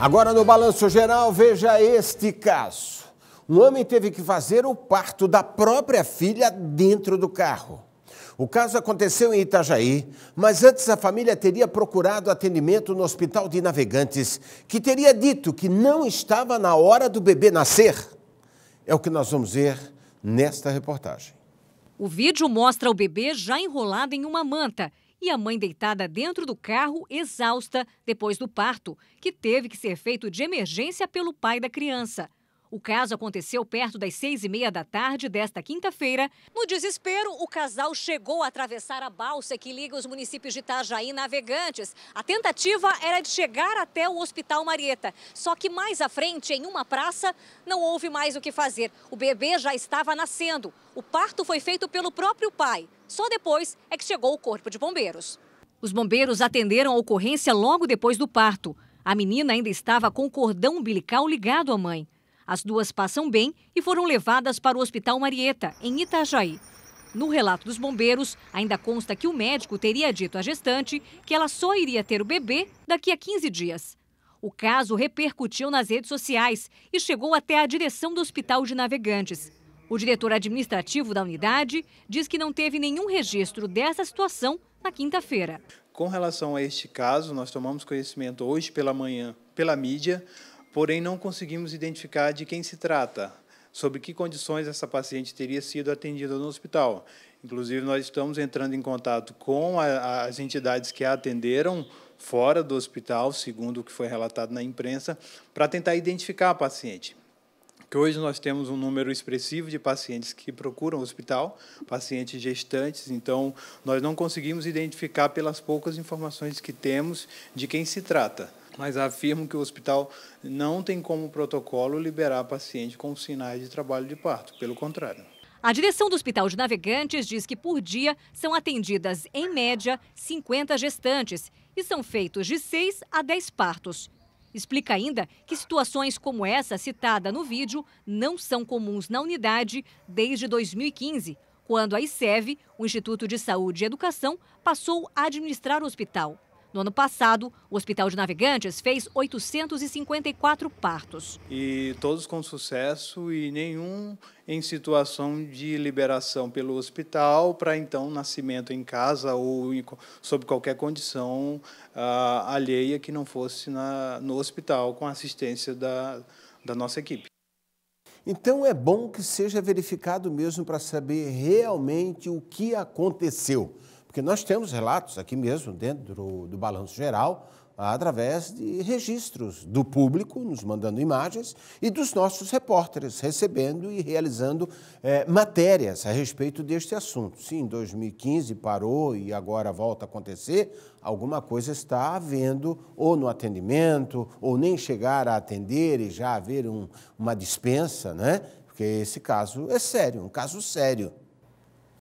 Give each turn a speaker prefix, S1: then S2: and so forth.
S1: Agora no balanço geral, veja este caso. Um homem teve que fazer o parto da própria filha dentro do carro. O caso aconteceu em Itajaí, mas antes a família teria procurado atendimento no Hospital de Navegantes, que teria dito que não estava na hora do bebê nascer. É o que nós vamos ver nesta reportagem.
S2: O vídeo mostra o bebê já enrolado em uma manta e a mãe deitada dentro do carro, exausta, depois do parto, que teve que ser feito de emergência pelo pai da criança. O caso aconteceu perto das seis e meia da tarde desta quinta-feira. No desespero, o casal chegou a atravessar a balsa que liga os municípios de Itajaí e Navegantes. A tentativa era de chegar até o Hospital Marieta. Só que mais à frente, em uma praça, não houve mais o que fazer. O bebê já estava nascendo. O parto foi feito pelo próprio pai. Só depois é que chegou o corpo de bombeiros. Os bombeiros atenderam a ocorrência logo depois do parto. A menina ainda estava com o cordão umbilical ligado à mãe. As duas passam bem e foram levadas para o Hospital Marieta, em Itajaí. No relato dos bombeiros, ainda consta que o médico teria dito à gestante que ela só iria ter o bebê daqui a 15 dias. O caso repercutiu nas redes sociais e chegou até a direção do Hospital de Navegantes. O diretor administrativo da unidade diz que não teve nenhum registro dessa situação na quinta-feira.
S3: Com relação a este caso, nós tomamos conhecimento hoje pela manhã pela mídia porém não conseguimos identificar de quem se trata, sobre que condições essa paciente teria sido atendida no hospital. Inclusive, nós estamos entrando em contato com a, as entidades que a atenderam fora do hospital, segundo o que foi relatado na imprensa, para tentar identificar a paciente. Que hoje nós temos um número expressivo de pacientes que procuram o hospital, pacientes gestantes, então nós não conseguimos identificar pelas poucas informações que temos de quem se trata mas afirmo que o hospital não tem como protocolo liberar paciente com sinais de trabalho de parto, pelo contrário.
S2: A direção do Hospital de Navegantes diz que por dia são atendidas, em média, 50 gestantes e são feitos de 6 a 10 partos. Explica ainda que situações como essa citada no vídeo não são comuns na unidade desde 2015, quando a ICEV, o Instituto de Saúde e Educação, passou a administrar o hospital. No ano passado, o Hospital de Navegantes fez 854 partos.
S3: E todos com sucesso e nenhum em situação de liberação pelo hospital para então nascimento em casa ou em, sob qualquer condição ah, alheia que não fosse na, no hospital com assistência da, da nossa equipe.
S1: Então é bom que seja verificado mesmo para saber realmente o que aconteceu. Porque nós temos relatos aqui mesmo, dentro do, do balanço geral, através de registros do público nos mandando imagens e dos nossos repórteres recebendo e realizando é, matérias a respeito deste assunto. Se em 2015 parou e agora volta a acontecer, alguma coisa está havendo ou no atendimento ou nem chegar a atender e já haver um, uma dispensa, né? Porque esse caso é sério, um caso sério.